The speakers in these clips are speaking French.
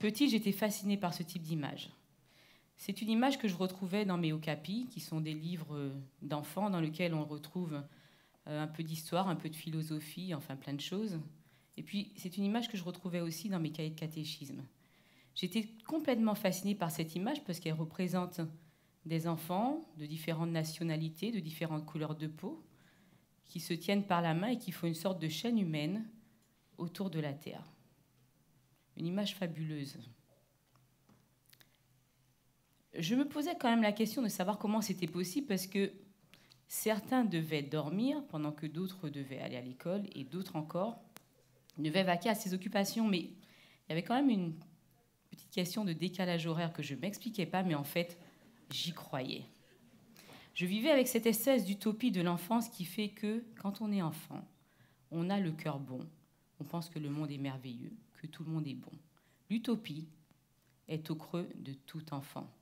Petit, j'étais fascinée par ce type d'image. C'est une image que je retrouvais dans mes okapis, qui sont des livres euh, d'enfants dans lesquels on retrouve euh, un peu d'histoire, un peu de philosophie, enfin plein de choses. Et puis, c'est une image que je retrouvais aussi dans mes cahiers de catéchisme. J'étais complètement fascinée par cette image parce qu'elle représente des enfants de différentes nationalités, de différentes couleurs de peau, qui se tiennent par la main et qui font une sorte de chaîne humaine autour de la Terre une image fabuleuse. Je me posais quand même la question de savoir comment c'était possible parce que certains devaient dormir pendant que d'autres devaient aller à l'école et d'autres encore devaient vaquer à ses occupations. Mais il y avait quand même une petite question de décalage horaire que je ne m'expliquais pas, mais en fait, j'y croyais. Je vivais avec cette espèce d'utopie de l'enfance qui fait que quand on est enfant, on a le cœur bon, on pense que le monde est merveilleux, que tout le monde est bon. L'utopie est au creux de tout enfant.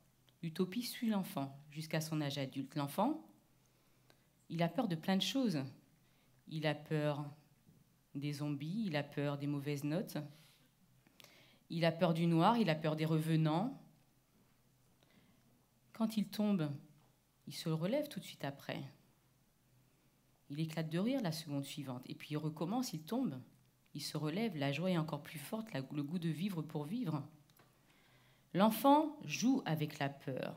L'utopie suit l'enfant jusqu'à son âge adulte. L'enfant, il a peur de plein de choses. Il a peur des zombies, il a peur des mauvaises notes, il a peur du noir, il a peur des revenants. Quand il tombe, il se relève tout de suite après. Il éclate de rire la seconde suivante, et puis il recommence, il tombe, se relève, la joie est encore plus forte, le goût de vivre pour vivre. L'enfant joue avec la peur.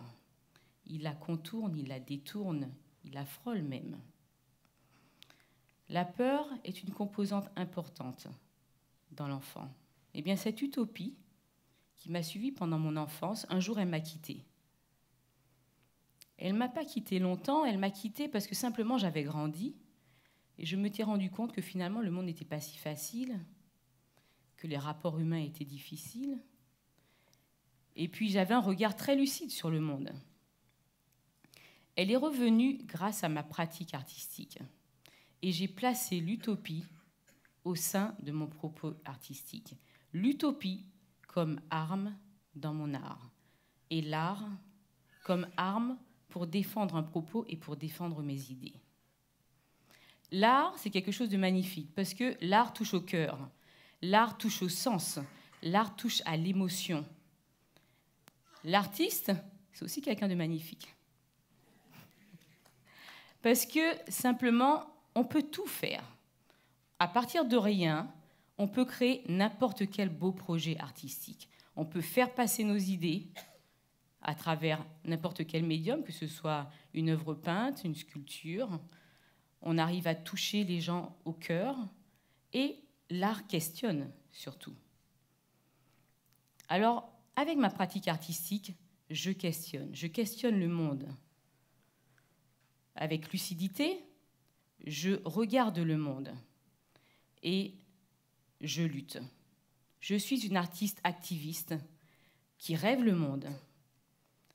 Il la contourne, il la détourne, il la frôle même. La peur est une composante importante dans l'enfant. Et eh bien, cette utopie qui m'a suivie pendant mon enfance, un jour, elle m'a quittée. Elle m'a pas quittée longtemps, elle m'a quittée parce que simplement j'avais grandi et je suis rendu compte que finalement, le monde n'était pas si facile, que les rapports humains étaient difficiles. Et puis j'avais un regard très lucide sur le monde. Elle est revenue grâce à ma pratique artistique. Et j'ai placé l'utopie au sein de mon propos artistique. L'utopie comme arme dans mon art. Et l'art comme arme pour défendre un propos et pour défendre mes idées. L'art, c'est quelque chose de magnifique, parce que l'art touche au cœur, l'art touche au sens, l'art touche à l'émotion. L'artiste, c'est aussi quelqu'un de magnifique. Parce que simplement, on peut tout faire. À partir de rien, on peut créer n'importe quel beau projet artistique. On peut faire passer nos idées à travers n'importe quel médium, que ce soit une œuvre peinte, une sculpture, on arrive à toucher les gens au cœur et l'art questionne surtout. Alors, avec ma pratique artistique, je questionne, je questionne le monde. Avec lucidité, je regarde le monde et je lutte. Je suis une artiste activiste qui rêve le monde.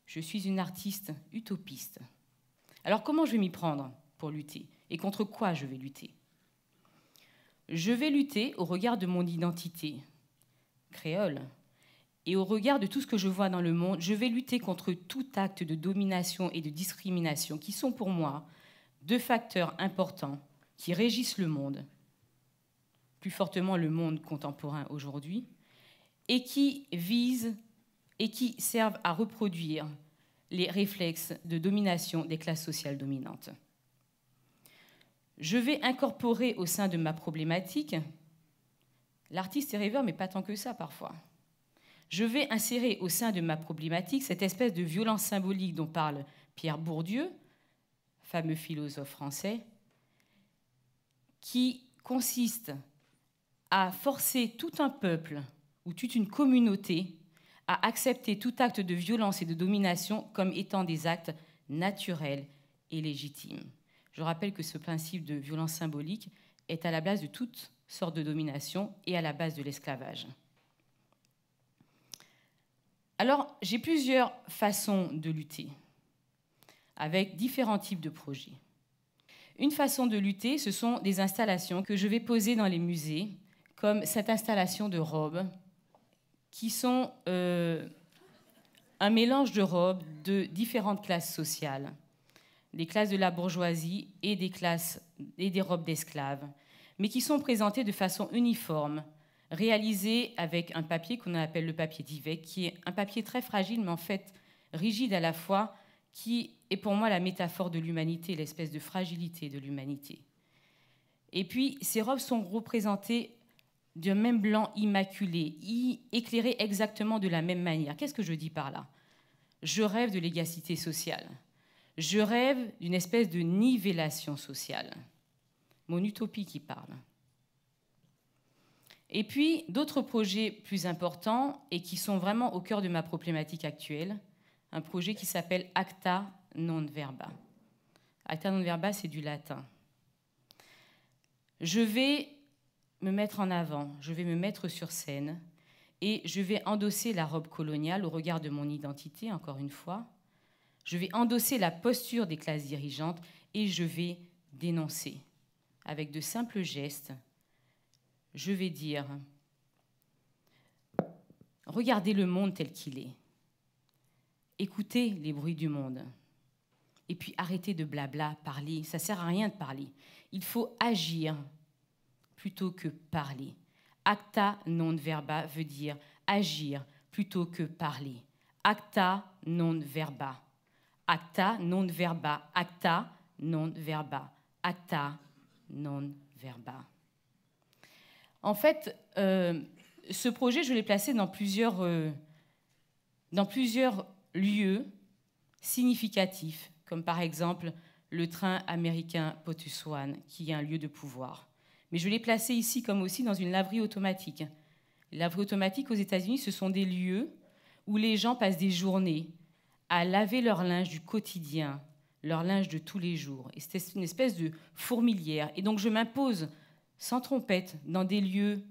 Je suis une artiste utopiste. Alors comment je vais m'y prendre pour lutter et contre quoi je vais lutter. Je vais lutter au regard de mon identité créole et au regard de tout ce que je vois dans le monde. Je vais lutter contre tout acte de domination et de discrimination qui sont pour moi deux facteurs importants qui régissent le monde, plus fortement le monde contemporain aujourd'hui, et qui visent et qui servent à reproduire les réflexes de domination des classes sociales dominantes je vais incorporer au sein de ma problématique, l'artiste et rêveur, mais pas tant que ça parfois, je vais insérer au sein de ma problématique cette espèce de violence symbolique dont parle Pierre Bourdieu, fameux philosophe français, qui consiste à forcer tout un peuple ou toute une communauté à accepter tout acte de violence et de domination comme étant des actes naturels et légitimes. Je rappelle que ce principe de violence symbolique est à la base de toutes sortes de domination et à la base de l'esclavage. Alors, j'ai plusieurs façons de lutter, avec différents types de projets. Une façon de lutter, ce sont des installations que je vais poser dans les musées, comme cette installation de robes, qui sont euh, un mélange de robes de différentes classes sociales des classes de la bourgeoisie et des robes d'esclaves, mais qui sont présentées de façon uniforme, réalisées avec un papier qu'on appelle le papier d'Ivec, qui est un papier très fragile, mais en fait rigide à la fois, qui est pour moi la métaphore de l'humanité, l'espèce de fragilité de l'humanité. Et puis, ces robes sont représentées d'un même blanc immaculé, éclairées exactement de la même manière. Qu'est-ce que je dis par là Je rêve de l'égacité sociale. Je rêve d'une espèce de nivellation sociale. Mon utopie qui parle. Et puis, d'autres projets plus importants et qui sont vraiment au cœur de ma problématique actuelle, un projet qui s'appelle Acta non verba. Acta non verba, c'est du latin. Je vais me mettre en avant, je vais me mettre sur scène et je vais endosser la robe coloniale au regard de mon identité, encore une fois, je vais endosser la posture des classes dirigeantes et je vais dénoncer. Avec de simples gestes, je vais dire, regardez le monde tel qu'il est. Écoutez les bruits du monde. Et puis arrêtez de blabla, parler. Ça sert à rien de parler. Il faut agir plutôt que parler. Acta non verba veut dire agir plutôt que parler. Acta non verba. Acta non verba, acta non verba, acta non verba. En fait, euh, ce projet, je l'ai placé euh, dans plusieurs, lieux significatifs, comme par exemple le train américain Potuswan, qui est un lieu de pouvoir. Mais je l'ai placé ici comme aussi dans une laverie automatique. lavrie automatique aux États-Unis, ce sont des lieux où les gens passent des journées, à laver leur linge du quotidien, leur linge de tous les jours. Et c'était une espèce de fourmilière. Et donc je m'impose sans trompette dans des lieux,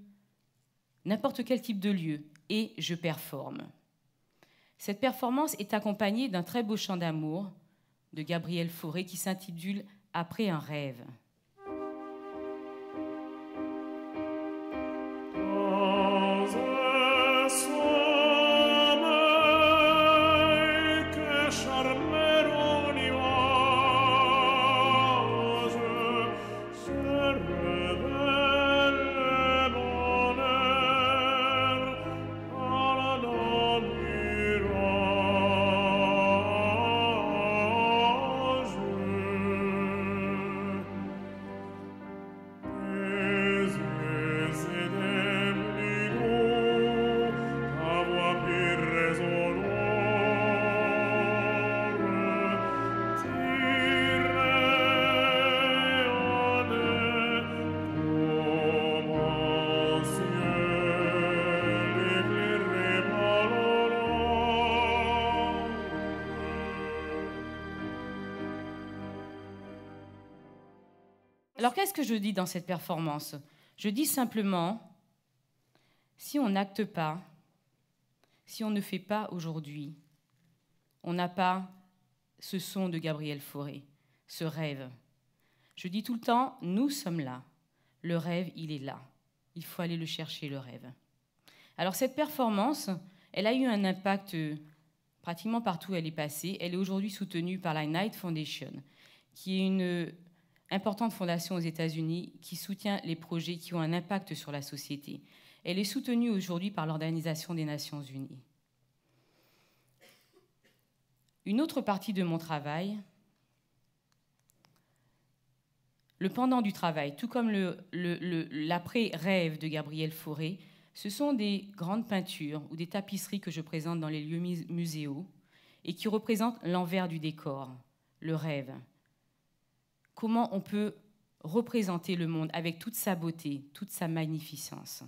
n'importe quel type de lieu, et je performe. Cette performance est accompagnée d'un très beau chant d'amour de Gabriel Fauré qui s'intitule Après un rêve. Alors qu'est-ce que je dis dans cette performance Je dis simplement, si on n'acte pas, si on ne fait pas aujourd'hui, on n'a pas ce son de Gabriel Fauré, ce rêve. Je dis tout le temps, nous sommes là. Le rêve, il est là. Il faut aller le chercher, le rêve. Alors cette performance, elle a eu un impact euh, pratiquement partout où elle est passée. Elle est aujourd'hui soutenue par la Knight Foundation, qui est une importante fondation aux États-Unis qui soutient les projets qui ont un impact sur la société. Elle est soutenue aujourd'hui par l'Organisation des Nations Unies. Une autre partie de mon travail, le pendant du travail, tout comme l'après-rêve de Gabriel Fauré, ce sont des grandes peintures ou des tapisseries que je présente dans les lieux muséaux et qui représentent l'envers du décor, le rêve comment on peut représenter le monde avec toute sa beauté, toute sa magnificence.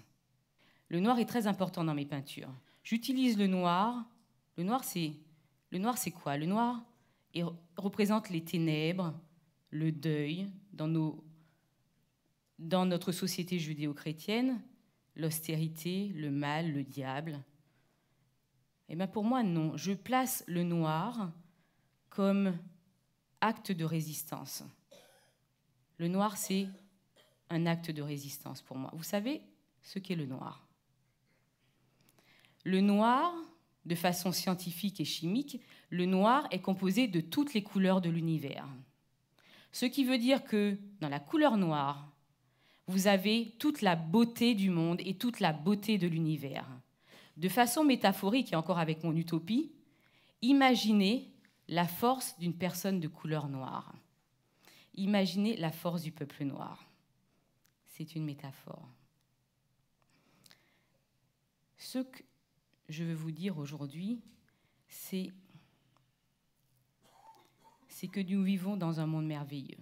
Le noir est très important dans mes peintures. J'utilise le noir. Le noir, c'est le noir, c'est quoi Le noir représente les ténèbres, le deuil dans notre société judéo-chrétienne, l'austérité, le mal, le diable. Et eh bien pour moi, non. Je place le noir comme acte de résistance. Le noir, c'est un acte de résistance pour moi. Vous savez ce qu'est le noir Le noir, de façon scientifique et chimique, le noir est composé de toutes les couleurs de l'univers. Ce qui veut dire que dans la couleur noire, vous avez toute la beauté du monde et toute la beauté de l'univers. De façon métaphorique et encore avec mon utopie, imaginez la force d'une personne de couleur noire. Imaginez la force du peuple noir. C'est une métaphore. Ce que je veux vous dire aujourd'hui, c'est que nous vivons dans un monde merveilleux.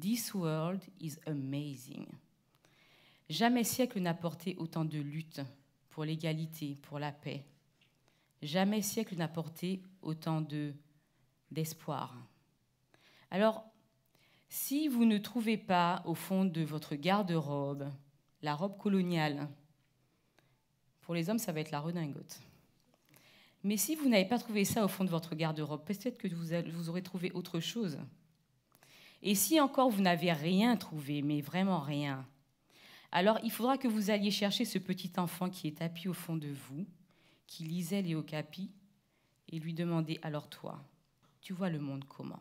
This world is amazing. Jamais siècle n'a porté autant de luttes pour l'égalité, pour la paix. Jamais siècle n'a porté autant de d'espoir. Alors, si vous ne trouvez pas au fond de votre garde-robe la robe coloniale, pour les hommes, ça va être la redingote. Mais si vous n'avez pas trouvé ça au fond de votre garde-robe, peut-être que vous, aurez trouvé autre chose. Et si encore vous n'avez rien trouvé, mais vraiment rien, alors il faudra que vous alliez chercher ce petit enfant qui est tapi au fond de vous, qui lisait les Okapi, et lui demander alors toi, tu vois le monde comment